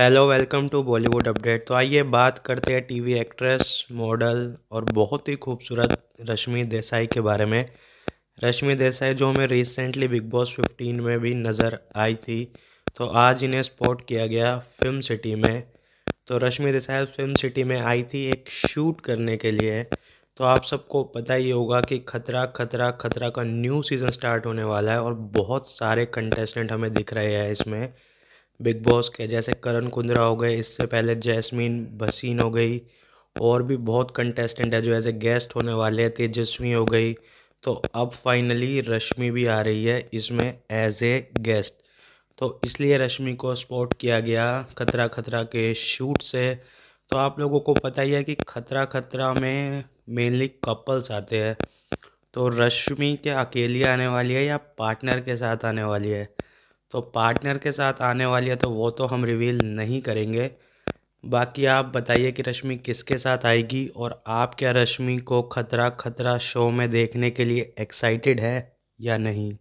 hello welcome to Bollywood update तो आइए बात करते हैं टीवी एक्ट्रेस मॉडल और बहुत ही खूबसूरत रश्मि देसाई के बारे में रश्मि देसाई जो हमें रिसेंटली बिग बॉस 15 में भी नज़र आई थी तो आज इन्हें स्पॉट किया गया फिल्म सिटी में तो रश्मि देसाई फिल्म सिटी में आई थी एक शूट करने के लिए तो आप सबको पता ही होगा कि खतरा खतरा खतरा का न्यू सीज़न स्टार्ट होने वाला है और बहुत सारे कंटेस्टेंट हमें दिख रहे हैं इसमें बिग बॉस के जैसे करण कुंद्रा हो गए इससे पहले जैस्मीन भसीन हो गई और भी बहुत कंटेस्टेंट है जो एज ए गेस्ट होने वाले हैं तेजस्वी हो गई तो अब फाइनली रश्मि भी आ रही है इसमें एज ए गेस्ट तो इसलिए रश्मि को स्पॉट किया गया खतरा खतरा के शूट से तो आप लोगों को पता ही है कि खतरा खतरा में मेनली कपल्स आते हैं तो रश्मि क्या अकेली आने वाली है या पार्टनर के साथ आने वाली है तो पार्टनर के साथ आने वाली है तो वो तो हम रिवील नहीं करेंगे बाकी आप बताइए कि रश्मि किसके साथ आएगी और आप क्या रश्मि को खतरा खतरा शो में देखने के लिए एक्साइटेड है या नहीं